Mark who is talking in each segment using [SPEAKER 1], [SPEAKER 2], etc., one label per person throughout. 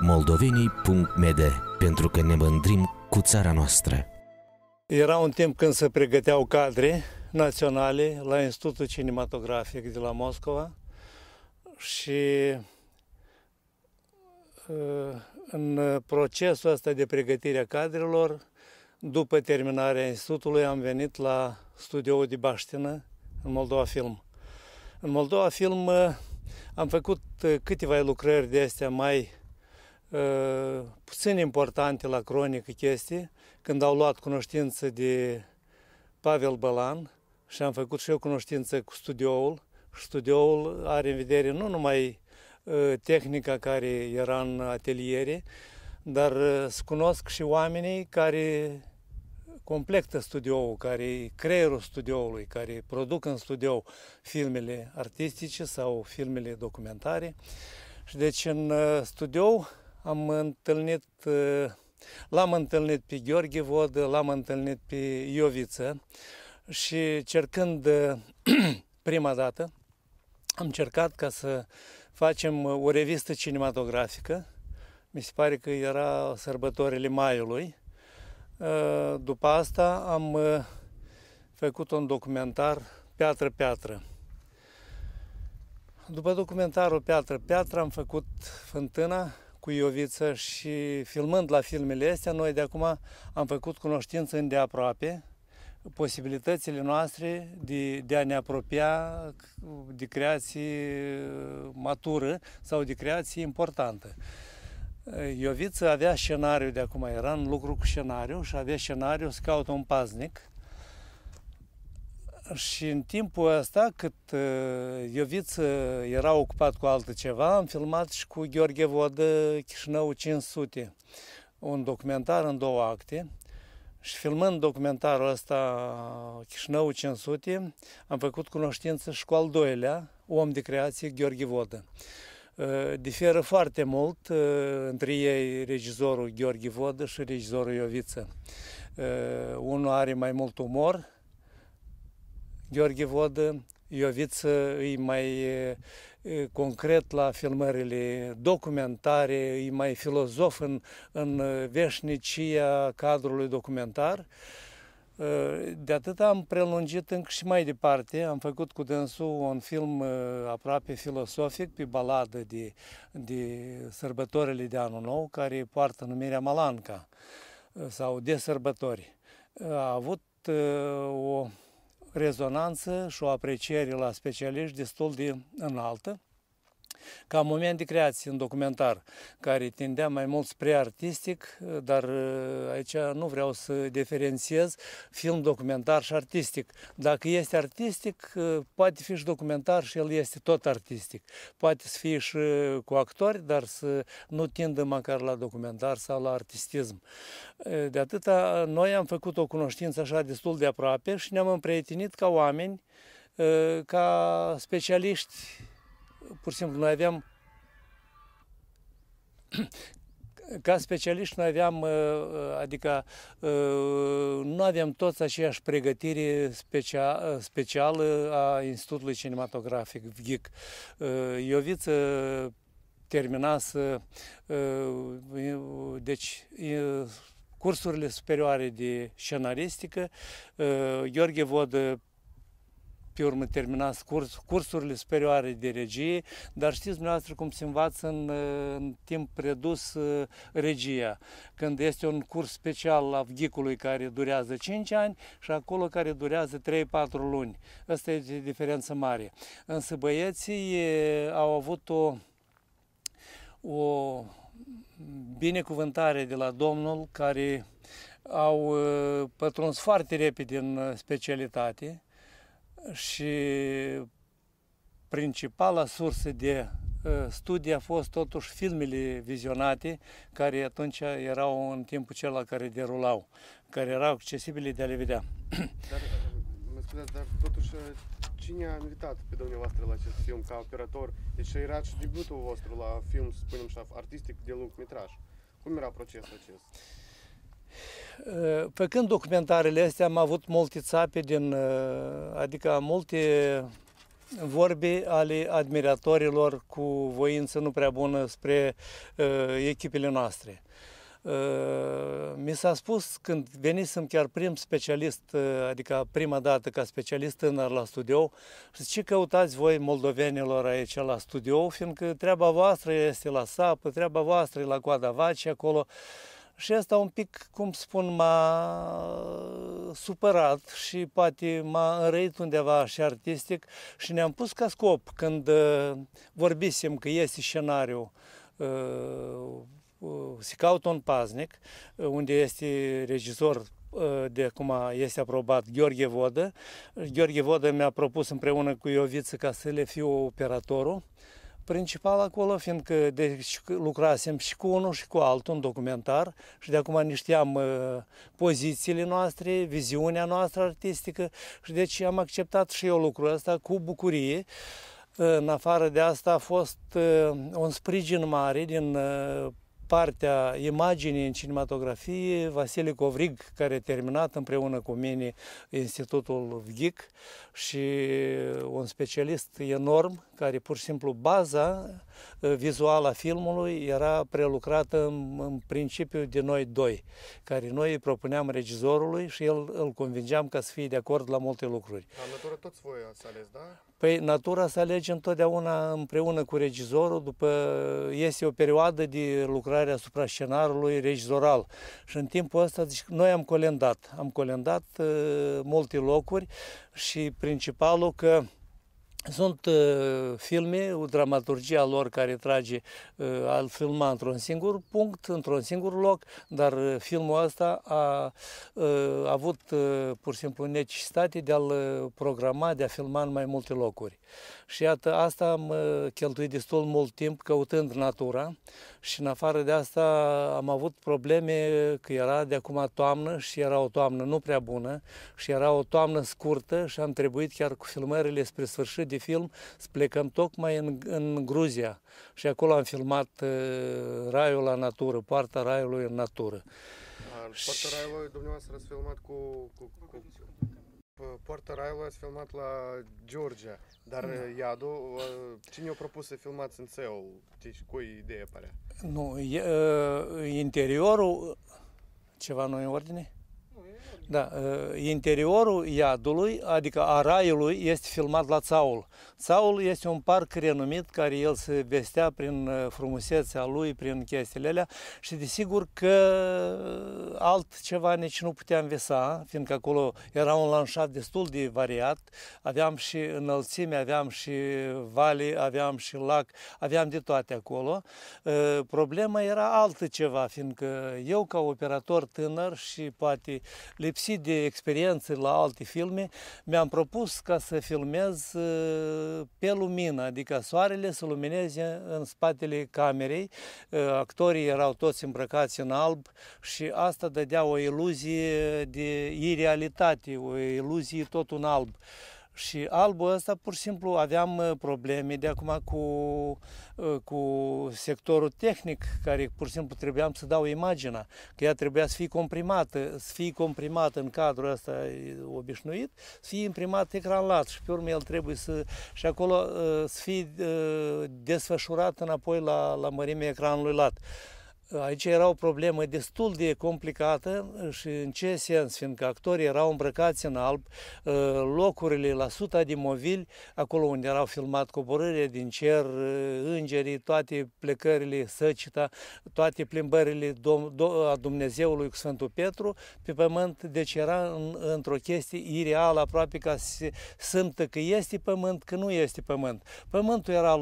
[SPEAKER 1] moldovenii.md pentru că ne mândrim cu țara noastră. Era un timp când se pregăteau cadre naționale la Institutul Cinematografic de la Moscova și uh, în procesul ăsta de pregătire a cadrelor, după terminarea institutului, am venit la studioul de Baștină, în Moldova Film. În Moldova Film uh, am făcut uh, câteva lucrări de astea mai puțin ă, importante la cronică chestii, când au luat cunoștință de Pavel Bălan și am făcut și eu cunoștință cu studioul. Studioul are în vedere nu numai ă, tehnica care era în ateliere, dar să cunosc și oamenii care completă studioul, care creierul studioului, care produc în studio filmele artistice sau filmele documentare. Și deci în ă, studio am întâlnit, uh, l-am întâlnit pe Gheorghe Vodă, l-am întâlnit pe Ioviță și cercând uh, prima dată, am cercat ca să facem uh, o revistă cinematografică. Mi se pare că era sărbătorile Maiului. După asta am făcut un documentar Piatră-Piatră. După documentarul Piatră-Piatră am făcut Fântâna cu Ioviță și filmând la filmele astea, noi de acum am făcut cunoștință îndeaproape posibilitățile noastre de, de a ne apropia de creații uh, matură sau de creații importantă. Uh, Ioviță avea scenariu de acum, era în lucru cu scenariu și avea scenariu să caută un paznic și în timpul ăsta, cât uh, Ioviță uh, era ocupat cu altceva, am filmat și cu Gheorghe Vodă Chișinău 500, un documentar în două acte. Și filmând documentarul ăsta, Chișinău 500, am făcut cunoștință și cu al doilea om de creație, Gheorghe Vodă. Uh, diferă foarte mult între ei regizorul Gheorghe Vodă și regizorul Ioviță. Unul are mai mult umor, Gheorghe Vodă, Ioviță îi mai concret la filmările documentare, îi mai filozof în, în veșnicia cadrului documentar. De atât am prelungit încă și mai departe, am făcut cu dânsul un film aproape filosofic pe baladă de, de sărbătorile de anul nou, care poartă numirea Malanca sau de sărbători. A avut o rezonanță și o apreciere la specialiști destul de înaltă ca moment de creație în documentar, care tindea mai mult spre artistic, dar uh, aici nu vreau să diferențiez film documentar și artistic. Dacă este artistic, uh, poate fi și documentar și el este tot artistic. Poate să fie și uh, cu actori, dar să nu tindă măcar la documentar sau la artistism. De atâta, noi am făcut o cunoștință așa destul de aproape și ne-am împrietenit ca oameni, ca specialiști pur și simplu, noi aveam, ca specialiști, noi aveam, uh, uh, adică, uh, nu aveam toți aceeași pregătire specială, specială a Institutului Cinematografic VGIC. Ioviță termina să, deci, cursurile superioare de scenaristică, Gheorghe Vodă pe urmă terminați curs, cursurile superioare de regie, dar știți dumneavoastră cum se învață în, în timp redus uh, regia, când este un curs special la ghicului care durează 5 ani și acolo care durează 3-4 luni. Asta e diferență mare. Însă băieții au avut o, o binecuvântare de la Domnul care au uh, pătruns foarte repede în uh, specialitate și principala sursă de ă, studii a fost totuși filmele vizionate, care atunci erau în timpul cel care derulau, care erau accesibile de a le vedea. Dar, ă, mă scuzați, dar totuși ă, cine a invitat pe dumneavoastră la acest film ca operator? Deci era și debutul vostru la film, să spunem așa, artistic de lung metraj. Cum era procesul acesta? Eh, făcând documentarele astea, am avut multe țape, din, eh, adică multe vorbe ale admiratorilor cu voință nu prea bună spre eh, echipele noastre. mi s-a spus când venisem chiar prim specialist, adică prima dată ca specialist tânăr la studio, și ce căutați voi moldovenilor aici la studio, fiindcă treaba voastră este la sapă, treaba voastră e la coada vaci acolo. Și asta un pic, cum spun, m-a uh, supărat și poate m-a înrăit undeva și artistic și ne-am pus ca scop când uh, vorbisem că este scenariu uh, se caută un paznic, unde este regizor de acum este aprobat Gheorghe Vodă. Gheorghe Vodă mi-a propus împreună cu Ioviță ca să le fiu operatorul principal acolo, fiindcă deci lucrasem și cu unul și cu altul în documentar și de acum ne știam uh, pozițiile noastre, viziunea noastră artistică și deci am acceptat și eu lucrul ăsta cu bucurie. În afară de asta a fost uh, un sprijin mare din uh, partea imaginii în cinematografie, Vasile Covrig, care a terminat împreună cu mine Institutul VGIC și un specialist enorm care pur și simplu baza uh, vizuală a filmului era prelucrată în, în principiu de noi doi, care noi îi propuneam regizorului și el îl convingeam ca să fie de acord la multe lucruri. La natură toți voi ați ales, da? Păi natura se alege întotdeauna împreună cu regizorul, după este o perioadă de lucrare asupra scenarului regizoral. Și în timpul ăsta, zic, noi am colendat, am colendat uh, multe locuri și principalul că sunt uh, filme, o dramaturgia lor care trage uh, al filma într-un singur punct, într-un singur loc, dar uh, filmul ăsta a uh, avut uh, pur și simplu necesitate de a-l uh, programa, de a filma în mai multe locuri. Și iată, asta am uh, cheltuit destul mult timp căutând natura și în afară de asta am avut probleme că era de acum toamnă și era o toamnă nu prea bună și era o toamnă scurtă și am trebuit chiar cu filmările spre sfârșit de film să plecăm tocmai în, în Gruzia și acolo am filmat uh, Raiul la natură, Poarta Raiului în natură. Poarta Raiului dumneavoastră ați filmat cu, cu, cu, Poarta Raiului ați filmat la Georgia, dar da. Uh, iadul, uh, cine a propus să filmați în Seul? Deci, cu idee părea? Nu, e, uh, interiorul, ceva nu în ordine? Da, ă, interiorul iadului, adică a raiului, este filmat la Țaul. Țaul este un parc renumit care el se vestea prin ă, frumusețea lui, prin chestiile alea și desigur că altceva nici nu puteam visa, fiindcă acolo era un lanșat destul de variat, aveam și înălțime, aveam și vale, aveam și lac, aveam de toate acolo. Ă, problema era altceva, fiindcă eu ca operator tânăr și poate lipsit lipsit de experiențe la alte filme, mi-am propus ca să filmez uh, pe lumină, adică soarele să lumineze în spatele camerei. Uh, actorii erau toți îmbrăcați în alb și asta dădea o iluzie de irealitate, o iluzie tot un alb. Și albul ăsta pur și simplu aveam uh, probleme de acum cu, uh, cu sectorul tehnic, care pur și simplu trebuiam să dau imaginea, că ea trebuia să fie comprimată, să fie comprimată în cadrul ăsta uh, obișnuit, să fie imprimat ecran lat și pe urmă el trebuie să... și acolo să fie desfășurat înapoi la, la mărimea ecranului lat. Aici era o problemă destul de complicată și în ce sens, fiindcă actorii erau îmbrăcați în alb, ă, locurile la suta de movili, acolo unde erau filmat coborârile din cer, ă, îngerii, toate plecările, săcita, toate plimbările a Dumnezeului cu Sfântul Petru pe pământ, deci era într-o chestie ireală, aproape ca să simtă că este pământ, că nu este pământ. Pământul era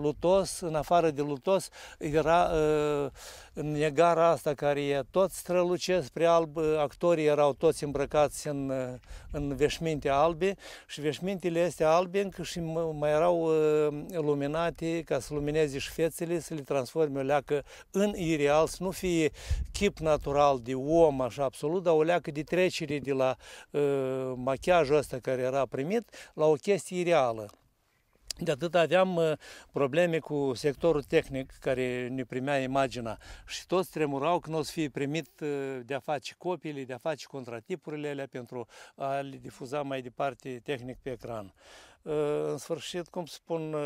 [SPEAKER 1] lutos, în afară de lutos era ă, în negara asta care e tot străluce spre alb, actorii erau toți îmbrăcați în, în veșminte albe și veșmintele este albe încă și mai erau uh, luminate ca să lumineze și fețele, să le transforme o leacă în ireal, să nu fie chip natural de om așa absolut, dar o leacă de trecere de la uh, machiajul ăsta care era primit la o chestie ireală. De atât aveam uh, probleme cu sectorul tehnic care ne primea imaginea și toți tremurau că nu o să fie primit uh, de a face copiile, de a face contratipurile alea pentru a le difuza mai departe tehnic pe ecran. Uh, în sfârșit, cum spun,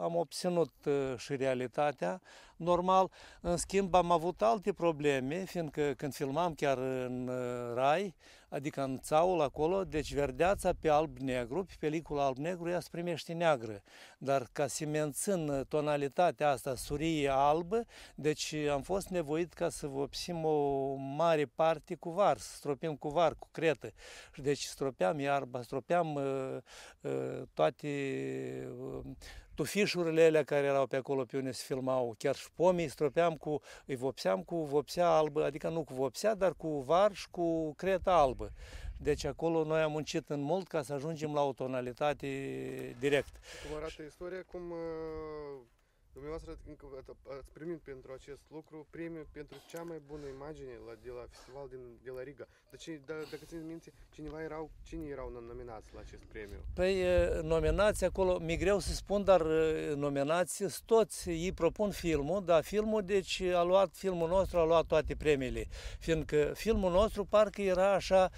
[SPEAKER 1] am obținut și realitatea normal. În schimb, am avut alte probleme, fiindcă când filmam chiar în uh, Rai, adică în Țaul acolo, deci verdeața pe alb-negru, pe pelicula alb-negru, ea se primește neagră. Dar ca să mențin uh, tonalitatea asta, surie albă, deci am fost nevoit ca să vopsim o mare parte cu var, să stropim cu var, cu cretă. Deci stropeam iarba, stropeam uh, uh, toate uh, tufișurile alea care erau pe acolo pe unde se filmau, chiar și pomii, stropeam cu, îi vopseam cu vopsea albă, adică nu cu vopsea, dar cu var și cu creta albă. Deci acolo noi am muncit în mult ca să ajungem la o tonalitate direct. Cum arată istoria, cum uh, Dumneavoastră ați primit pentru acest lucru premiu pentru cea mai bună imagine la, de la festival din, de la Riga. Deci, da, dacă țineți minte, cineva erau, cine erau nominați la acest premiu? Păi, nominați acolo, mi greu să spun, dar nominați toți, ei propun filmul, dar filmul, deci, a luat, filmul nostru a luat toate premiile, fiindcă filmul nostru parcă era așa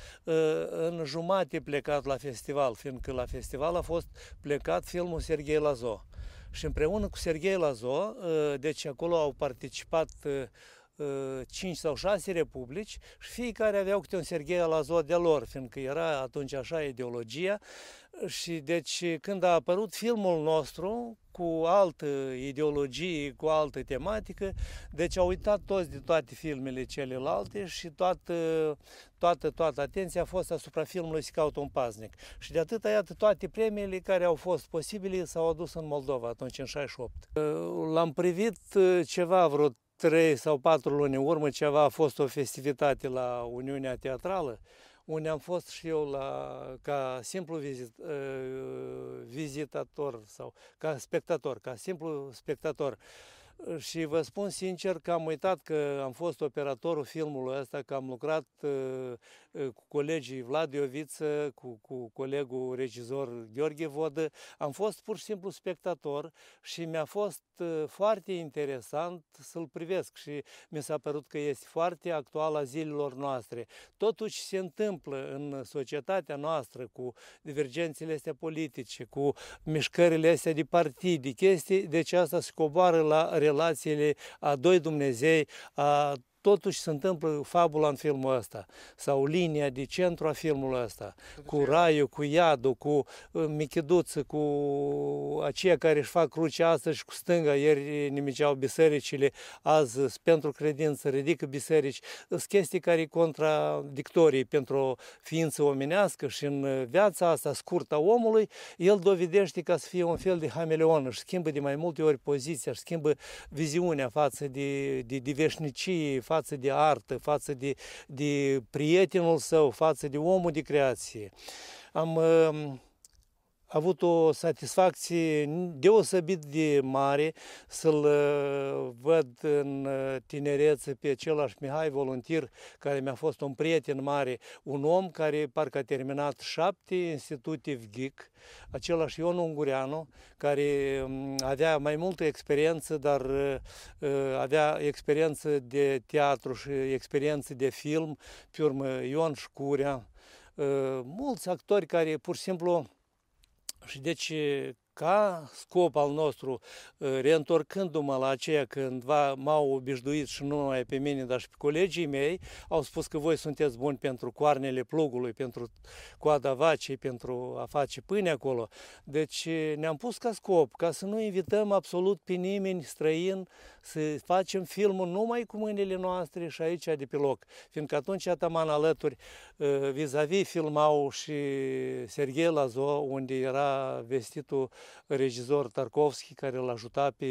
[SPEAKER 1] în jumate plecat la festival, fiindcă la festival a fost plecat filmul Serghei Lazo și împreună cu Serghei Lazo, ă, deci acolo au participat ă, 5 ă, sau 6 republici și fiecare aveau câte un Serghei al Azot de lor, fiindcă era atunci așa ideologia. Și deci când a apărut filmul nostru cu altă ideologie, cu altă tematică, deci au uitat toți de toate filmele celelalte și toată, toată, toată atenția a fost asupra filmului caută un paznic. Și de atât, iată, toate premiile care au fost posibile s-au adus în Moldova atunci, în 68. Ă, l-am privit ă, ceva vreo trei sau patru luni în urmă ceva a fost o festivitate la Uniunea Teatrală, unde am fost și eu la, ca simplu vizit, ă, vizitator sau ca spectator, ca simplu spectator. Și vă spun sincer că am uitat că am fost operatorul filmului ăsta, că am lucrat uh, uh, cu colegii Vlad Ioviță, cu, cu colegul regizor Gheorghe Vodă. Am fost pur și simplu spectator și mi-a fost uh, foarte interesant să-l privesc și mi s-a părut că este foarte actual a zilelor noastre. Totuși se întâmplă în societatea noastră cu divergențele astea politice, cu mișcările astea de partide, chestii, deci asta se coboară la relațiile a doi Dumnezei, a totuși se întâmplă fabula în filmul ăsta, sau linia de centru a filmului ăsta, cu raiul, cu iadul, cu uh, micheduță, cu aceia care își fac cruce astăzi și cu stânga, ieri nimiceau bisericile, azi pentru credință ridică biserici, sunt chestii care contradictorii pentru o ființă omenească și în viața asta scurtă a omului, el dovedește ca să fie un fel de hameleon, își schimbă de mai multe ori poziția, își schimbă viziunea față de, de, de veșnicie, față de artă, față de, de prietenul său, față de omul de creație. Am avut o satisfacție deosebit de mare să-l uh, văd în uh, tinerețe pe același Mihai Voluntir, care mi-a fost un prieten mare, un om care parcă a terminat șapte institute VGIC, același Ion Ungureanu, care um, avea mai multă experiență, dar uh, avea experiență de teatru și experiență de film, pe urmă Ion Șcurea, mulți actori care pur și simplu și deci ca scop al nostru, reîntorcându-mă la aceea cândva m-au obișnuit și nu numai pe mine, dar și pe colegii mei, au spus că voi sunteți buni pentru coarnele plugului, pentru coada vacii, pentru a face pâine acolo. Deci ne-am pus ca scop, ca să nu invităm absolut pe nimeni străin să facem filmul numai cu mâinile noastre și aici de pe loc. Fiindcă atunci Ataman alături uh, vis-a-vis -vis filmau și Serghei Lazo, unde era vestitul regizor Tarkovski care l a ajutat pe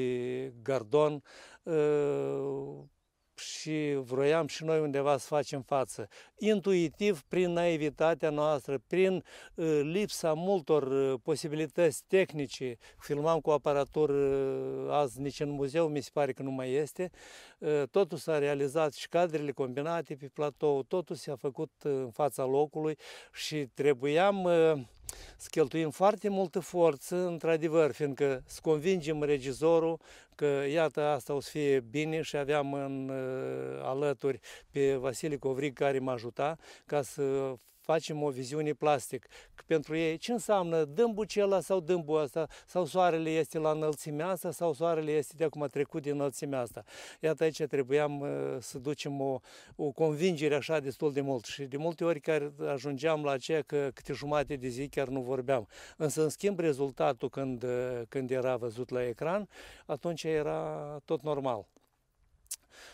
[SPEAKER 1] Gardon uh, și vroiam și noi undeva să facem față. Intuitiv, prin naivitatea noastră, prin uh, lipsa multor uh, posibilități tehnice, filmam cu aparatură, uh, azi nici în muzeu mi se pare că nu mai este, uh, Ă, totul s-a realizat și cadrele combinate pe platou, totul s-a făcut ă, în fața locului și trebuiam ă, să cheltuim foarte multă forță, într-adevăr, fiindcă să convingem regizorul că iată asta o să fie bine și aveam în, alături pe Vasile Covrig care m-a ajutat ca să facem o viziune plastic pentru ei. Ce înseamnă? Dăm bucela sau dăm asta? Sau soarele este la înălțimea asta? Sau soarele este de acum trecut din înălțimea asta? Iată aici trebuiam uh, să ducem o, o convingere așa destul de mult și de multe ori care ajungeam la aceea că câte jumate de zi chiar nu vorbeam. Însă, în schimb, rezultatul când, uh, când era văzut la ecran, atunci era tot normal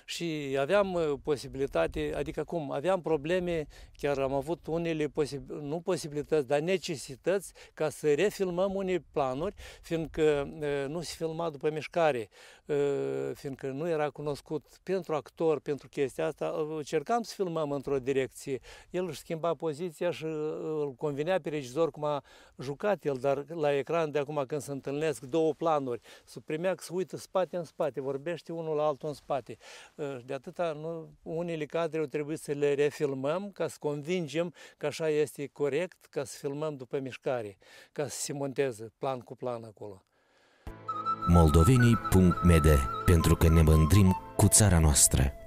[SPEAKER 1] și aveam uh, posibilitate, adică cum, aveam probleme, chiar am avut unele, posibil, nu posibilități, dar necesități ca să refilmăm unele planuri, fiindcă uh, nu se filma după mișcare, uh, fiindcă nu era cunoscut pentru actor, pentru chestia asta, cercam să filmăm într-o direcție. El își schimba poziția și îl convenea pe regizor cum a jucat el, dar la ecran de acum când se întâlnesc două planuri, se primea că se uită spate în spate, vorbește unul la altul în spate. De atâta, nu, unele cadre au trebuit să le refilmăm ca să convingem că așa este corect, ca să filmăm după mișcare, ca să se monteze plan cu plan acolo. Moldovenii.md pentru că ne mândrim cu țara noastră.